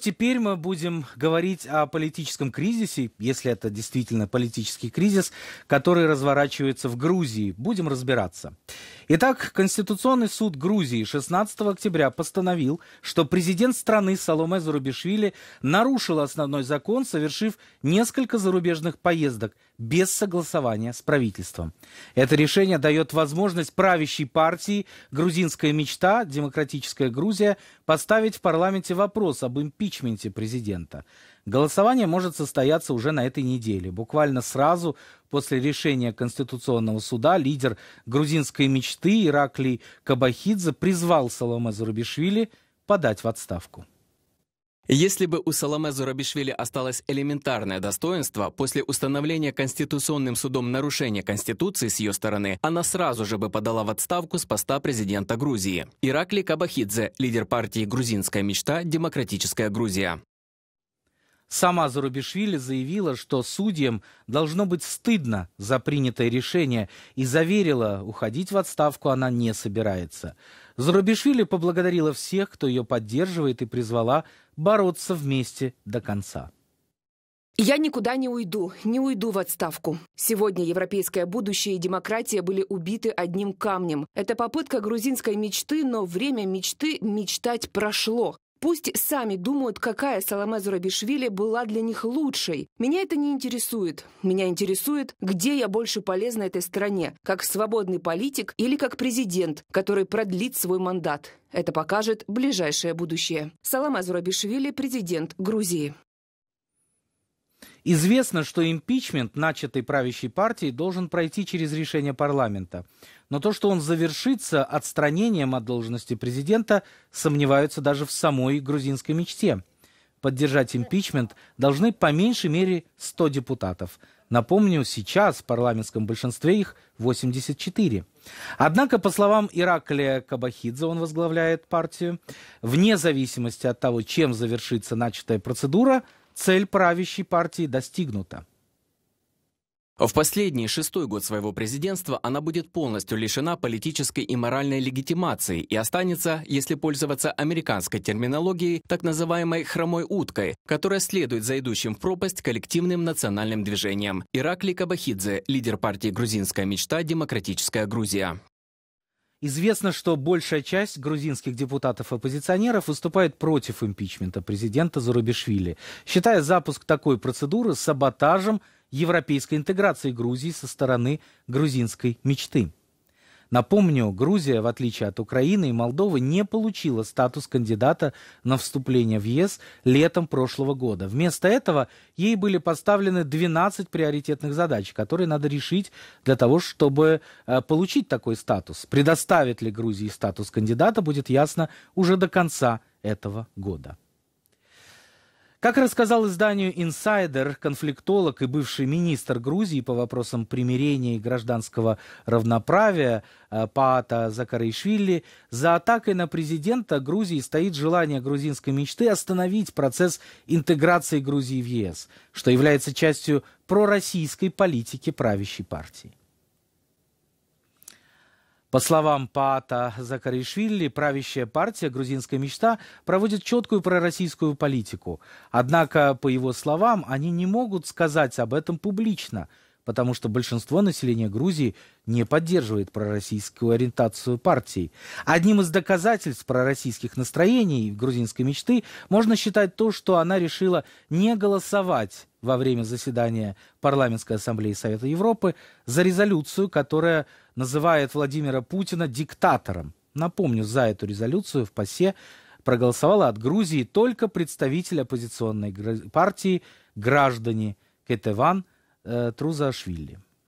Теперь мы будем говорить о политическом кризисе, если это действительно политический кризис, который разворачивается в Грузии. Будем разбираться. Итак, Конституционный суд Грузии 16 октября постановил, что президент страны Соломе Зарубишвили нарушил основной закон, совершив несколько зарубежных поездок без согласования с правительством. Это решение дает возможность правящей партии «Грузинская мечта», «Демократическая Грузия» поставить в парламенте вопрос об импичменте президента. Голосование может состояться уже на этой неделе. Буквально сразу после решения Конституционного суда лидер грузинской мечты Ираклий Кабахидзе призвал Саломе Зарубишвили подать в отставку. Если бы у Саламе Зурабишвили осталось элементарное достоинство, после установления Конституционным судом нарушения Конституции с ее стороны, она сразу же бы подала в отставку с поста президента Грузии. Иракли Кабахидзе, лидер партии «Грузинская мечта. Демократическая Грузия». Сама Зарубишвили заявила, что судьям должно быть стыдно за принятое решение и заверила, уходить в отставку она не собирается. Зарубишвили поблагодарила всех, кто ее поддерживает, и призвала бороться вместе до конца. Я никуда не уйду, не уйду в отставку. Сегодня европейское будущее и демократия были убиты одним камнем. Это попытка грузинской мечты, но время мечты мечтать прошло. Пусть сами думают, какая Саламе Зурабишвили была для них лучшей. Меня это не интересует. Меня интересует, где я больше полезна этой стране, как свободный политик или как президент, который продлит свой мандат. Это покажет ближайшее будущее. Салам Азурабишвили, президент Грузии. Известно, что импичмент, начатый правящей партией, должен пройти через решение парламента. Но то, что он завершится отстранением от должности президента, сомневаются даже в самой грузинской мечте. Поддержать импичмент должны по меньшей мере 100 депутатов. Напомню, сейчас в парламентском большинстве их 84. Однако, по словам Ираклия Кабахидзе, он возглавляет партию, вне зависимости от того, чем завершится начатая процедура – Цель правящей партии достигнута. В последний, шестой год своего президентства она будет полностью лишена политической и моральной легитимации и останется, если пользоваться американской терминологией, так называемой «хромой уткой», которая следует за идущим в пропасть коллективным национальным движением. Иракли Кабахидзе, лидер партии «Грузинская мечта. Демократическая Грузия». Известно, что большая часть грузинских депутатов-оппозиционеров выступает против импичмента президента Зарубишвили, считая запуск такой процедуры саботажем европейской интеграции Грузии со стороны грузинской мечты. Напомню, Грузия, в отличие от Украины и Молдовы, не получила статус кандидата на вступление в ЕС летом прошлого года. Вместо этого ей были поставлены 12 приоритетных задач, которые надо решить для того, чтобы э, получить такой статус. Предоставит ли Грузии статус кандидата, будет ясно уже до конца этого года. Как рассказал изданию «Инсайдер», конфликтолог и бывший министр Грузии по вопросам примирения и гражданского равноправия э, Паата Закаришвили, за атакой на президента Грузии стоит желание грузинской мечты остановить процесс интеграции Грузии в ЕС, что является частью пророссийской политики правящей партии. По словам Пата Закаришвили, правящая партия «Грузинская мечта» проводит четкую пророссийскую политику. Однако, по его словам, они не могут сказать об этом публично, потому что большинство населения Грузии не поддерживает пророссийскую ориентацию партии. Одним из доказательств пророссийских настроений грузинской мечты можно считать то, что она решила не голосовать во время заседания Парламентской ассамблеи Совета Европы за резолюцию, которая называет Владимира Путина диктатором. Напомню, за эту резолюцию в ПАСЕ проголосовала от Грузии только представитель оппозиционной партии граждане Кетеван э, Трузашвили.